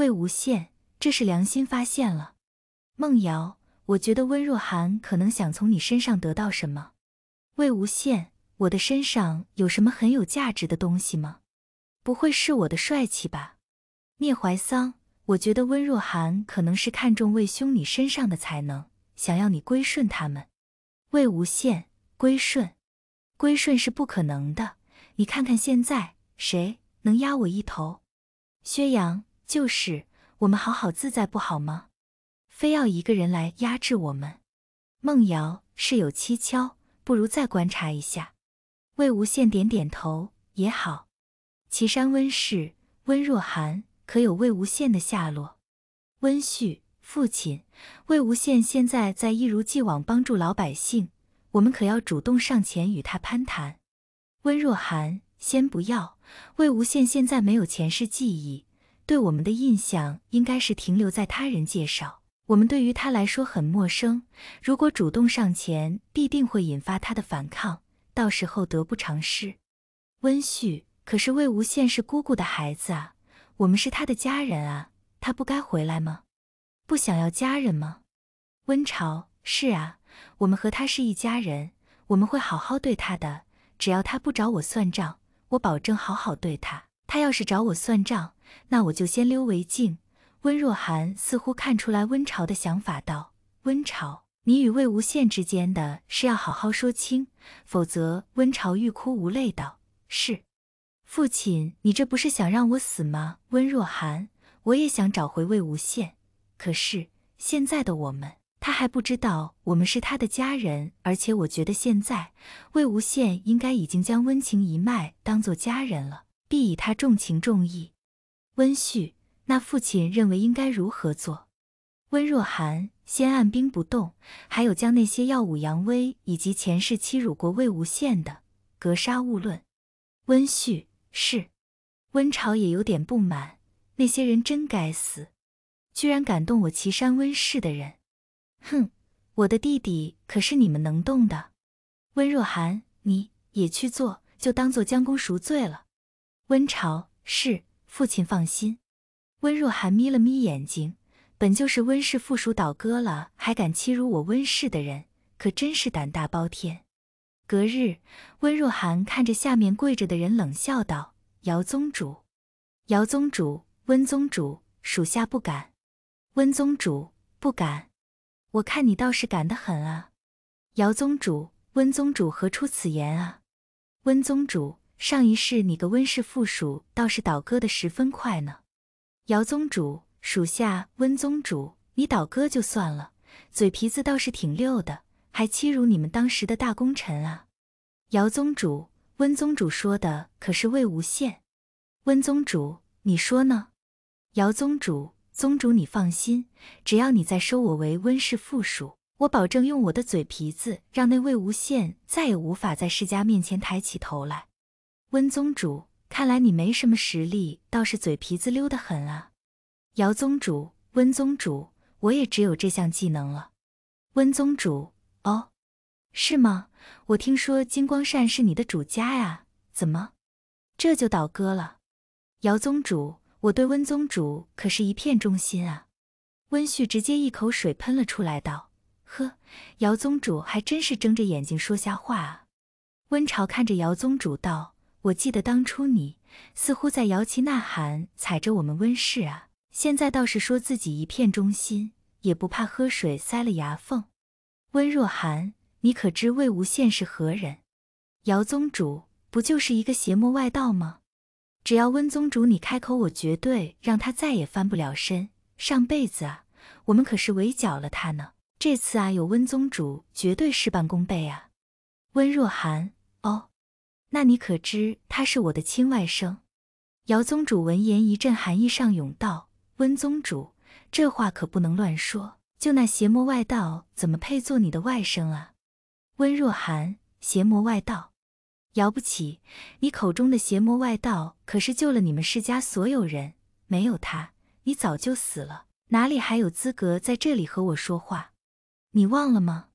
魏无羡，这是良心发现了。梦瑶，我觉得温若寒可能想从你身上得到什么。魏无羡，我的身上有什么很有价值的东西吗？不会是我的帅气吧？聂怀桑，我觉得温若寒可能是看中魏兄你身上的才能，想要你归顺他们。魏无羡，归顺？归顺是不可能的。你看看现在，谁能压我一头？薛洋。就是我们好好自在不好吗？非要一个人来压制我们？梦瑶是有蹊跷，不如再观察一下。魏无羡点点头，也好。岐山温氏，温若寒可有魏无羡的下落？温旭父亲，魏无羡现在在一如既往帮助老百姓，我们可要主动上前与他攀谈。温若寒，先不要。魏无羡现在没有前世记忆。对我们的印象应该是停留在他人介绍，我们对于他来说很陌生。如果主动上前，必定会引发他的反抗，到时候得不偿失。温旭，可是魏无羡是姑姑的孩子啊，我们是他的家人啊，他不该回来吗？不想要家人吗？温潮，是啊，我们和他是一家人，我们会好好对他的。只要他不找我算账，我保证好好对他。他要是找我算账，那我就先溜为敬。温若寒似乎看出来温晁的想法，道：“温晁，你与魏无羡之间的事要好好说清，否则……”温晁欲哭无泪道：“是，父亲，你这不是想让我死吗？”温若寒，我也想找回魏无羡，可是现在的我们，他还不知道我们是他的家人，而且我觉得现在魏无羡应该已经将温情一脉当做家人了，必以他重情重义。温煦，那父亲认为应该如何做？温若寒先按兵不动，还有将那些耀武扬威以及前世欺辱过魏无羡的，格杀勿论。温煦是。温潮也有点不满，那些人真该死，居然敢动我岐山温氏的人！哼，我的弟弟可是你们能动的。温若寒，你也去做，就当做将功赎罪了。温朝是。父亲放心，温若寒眯了眯眼睛，本就是温氏附属倒戈了，还敢欺辱我温氏的人，可真是胆大包天。隔日，温若寒看着下面跪着的人冷笑道：“姚宗主，姚宗主，温宗主，属下不敢，温宗主不敢。我看你倒是敢得很啊！姚宗主，温宗主何出此言啊？温宗主。”上一世你个温氏附属倒是倒戈的十分快呢，姚宗主，属下温宗主，你倒戈就算了，嘴皮子倒是挺溜的，还欺辱你们当时的大功臣啊！姚宗主，温宗主说的可是魏无羡？温宗主，你说呢？姚宗主，宗主你放心，只要你再收我为温氏附属，我保证用我的嘴皮子让那魏无羡再也无法在世家面前抬起头来。温宗主，看来你没什么实力，倒是嘴皮子溜得很啊。姚宗主，温宗主，我也只有这项技能了。温宗主，哦，是吗？我听说金光扇是你的主家呀，怎么这就倒戈了？姚宗主，我对温宗主可是一片忠心啊。温煦直接一口水喷了出来，道：“呵，姚宗主还真是睁着眼睛说瞎话啊。”温朝看着姚宗主道。我记得当初你似乎在摇旗呐喊，踩着我们温氏啊，现在倒是说自己一片忠心，也不怕喝水塞了牙缝。温若寒，你可知魏无羡是何人？姚宗主不就是一个邪魔外道吗？只要温宗主你开口，我绝对让他再也翻不了身。上辈子啊，我们可是围剿了他呢。这次啊，有温宗主，绝对事半功倍啊。温若寒，哦。那你可知他是我的亲外甥？姚宗主闻言一阵寒意上涌，道：“温宗主，这话可不能乱说。就那邪魔外道，怎么配做你的外甥啊？”温若寒，邪魔外道，姚不起，你口中的邪魔外道可是救了你们世家所有人，没有他，你早就死了，哪里还有资格在这里和我说话？你忘了吗？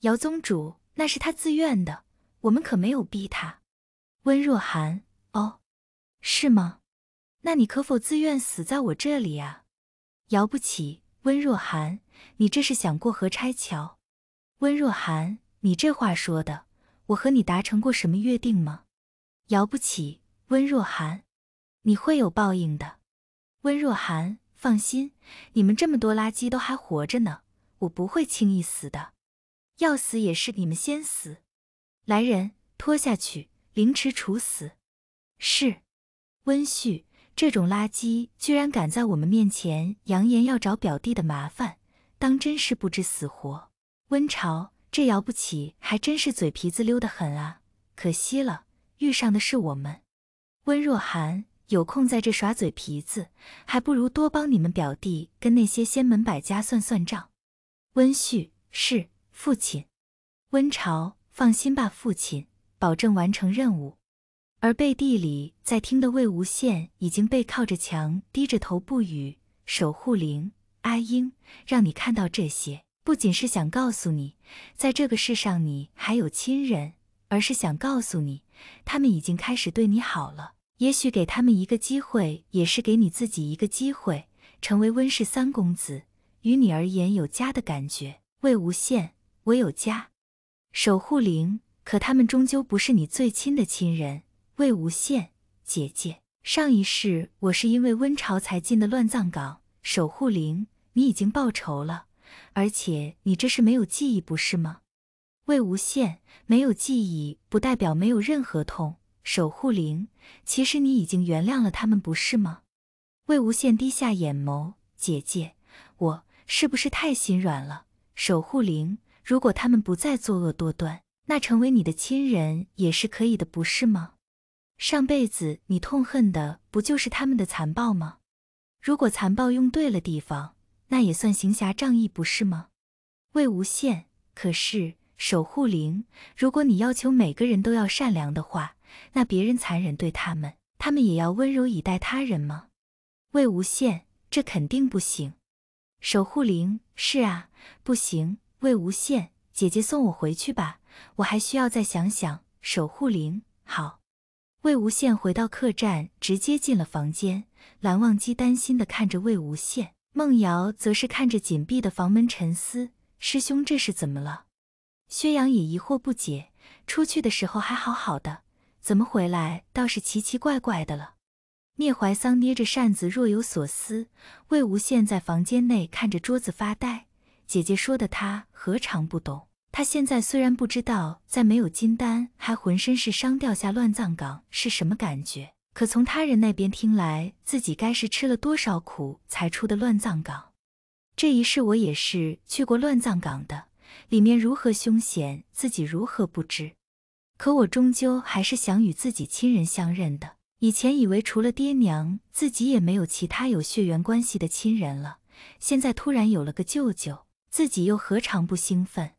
姚宗主，那是他自愿的，我们可没有逼他。温若寒，哦，是吗？那你可否自愿死在我这里啊？摇不起，温若寒，你这是想过河拆桥？温若寒，你这话说的，我和你达成过什么约定吗？摇不起，温若寒，你会有报应的。温若寒，放心，你们这么多垃圾都还活着呢，我不会轻易死的，要死也是你们先死。来人，拖下去。凌迟处死，是温旭这种垃圾居然敢在我们面前扬言要找表弟的麻烦，当真是不知死活。温潮这摇不起还真是嘴皮子溜得很啊，可惜了，遇上的是我们。温若寒有空在这耍嘴皮子，还不如多帮你们表弟跟那些仙门百家算算账。温旭是父亲，温潮放心吧，父亲。保证完成任务，而背地里在听的魏无羡已经背靠着墙，低着头不语。守护灵阿英，让你看到这些，不仅是想告诉你，在这个世上你还有亲人，而是想告诉你，他们已经开始对你好了。也许给他们一个机会，也是给你自己一个机会，成为温氏三公子，于你而言有家的感觉。魏无羡，我有家。守护灵。可他们终究不是你最亲的亲人，魏无羡姐姐。上一世我是因为温晁才进的乱葬岗，守护灵，你已经报仇了，而且你这是没有记忆，不是吗？魏无羡，没有记忆不代表没有任何痛，守护灵，其实你已经原谅了他们，不是吗？魏无羡低下眼眸，姐姐，我是不是太心软了？守护灵，如果他们不再作恶多端。那成为你的亲人也是可以的，不是吗？上辈子你痛恨的不就是他们的残暴吗？如果残暴用对了地方，那也算行侠仗义，不是吗？魏无羡，可是守护灵，如果你要求每个人都要善良的话，那别人残忍对他们，他们也要温柔以待他人吗？魏无羡，这肯定不行。守护灵，是啊，不行。魏无羡，姐姐送我回去吧。我还需要再想想守护灵。好，魏无羡回到客栈，直接进了房间。蓝忘机担心地看着魏无羡，孟瑶则是看着紧闭的房门沉思：“师兄这是怎么了？”薛洋也疑惑不解：“出去的时候还好好的，怎么回来倒是奇奇怪怪的了？”聂怀桑捏着扇子若有所思。魏无羡在房间内看着桌子发呆。姐姐说的，他何尝不懂？他现在虽然不知道在没有金丹还浑身是伤掉下乱葬岗是什么感觉，可从他人那边听来，自己该是吃了多少苦才出的乱葬岗。这一世我也是去过乱葬岗的，里面如何凶险，自己如何不知。可我终究还是想与自己亲人相认的。以前以为除了爹娘，自己也没有其他有血缘关系的亲人了，现在突然有了个舅舅，自己又何尝不兴奋？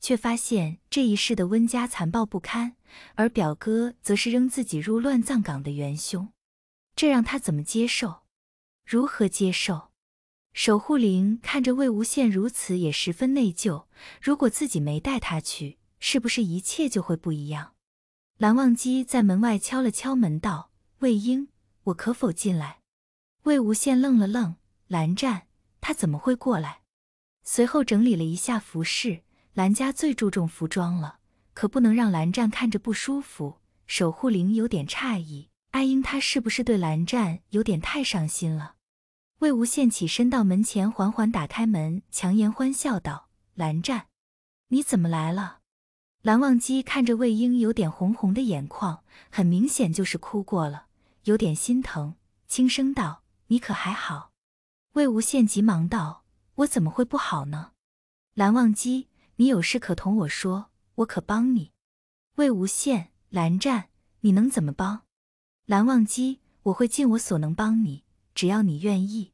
却发现这一世的温家残暴不堪，而表哥则是扔自己入乱葬岗的元凶，这让他怎么接受？如何接受？守护灵看着魏无羡如此，也十分内疚。如果自己没带他去，是不是一切就会不一样？蓝忘机在门外敲了敲门，道：“魏婴，我可否进来？”魏无羡愣了愣，蓝湛他怎么会过来？随后整理了一下服饰。兰家最注重服装了，可不能让蓝湛看着不舒服。守护灵有点诧异，阿英她是不是对蓝湛有点太上心了？魏无羡起身到门前，缓缓打开门，强颜欢笑道：“蓝湛，你怎么来了？”蓝忘机看着魏婴有点红红的眼眶，很明显就是哭过了，有点心疼，轻声道：“你可还好？”魏无羡急忙道：“我怎么会不好呢？”蓝忘机。你有事可同我说，我可帮你。魏无羡、蓝湛，你能怎么帮？蓝忘机，我会尽我所能帮你，只要你愿意。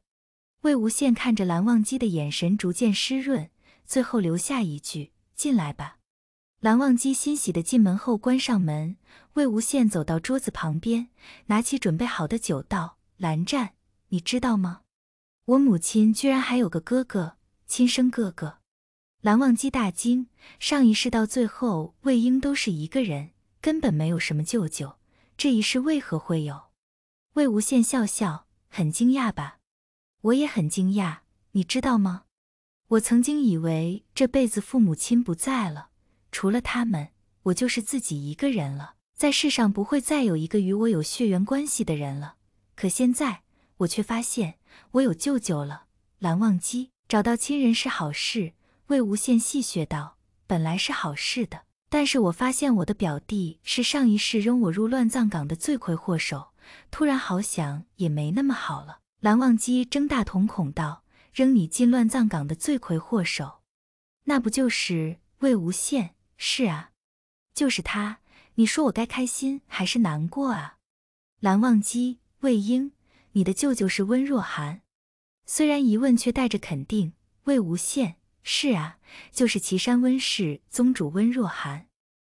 魏无羡看着蓝忘机的眼神逐渐湿润，最后留下一句：“进来吧。”蓝忘机欣喜的进门后关上门。魏无羡走到桌子旁边，拿起准备好的酒，道：“蓝湛，你知道吗？我母亲居然还有个哥哥，亲生哥哥。”蓝忘机大惊，上一世到最后魏婴都是一个人，根本没有什么舅舅。这一世为何会有？魏无羡笑笑，很惊讶吧？我也很惊讶，你知道吗？我曾经以为这辈子父母亲不在了，除了他们，我就是自己一个人了，在世上不会再有一个与我有血缘关系的人了。可现在，我却发现我有舅舅了。蓝忘机，找到亲人是好事。魏无羡戏谑道：“本来是好事的，但是我发现我的表弟是上一世扔我入乱葬岗的罪魁祸首。突然，好想也没那么好了。”蓝忘机睁大瞳孔道：“扔你进乱葬岗的罪魁祸首，那不就是魏无羡？是啊，就是他。你说我该开心还是难过啊？”蓝忘机，魏婴，你的舅舅是温若寒。虽然疑问，却带着肯定。魏无羡。是啊，就是岐山温氏宗主温若寒。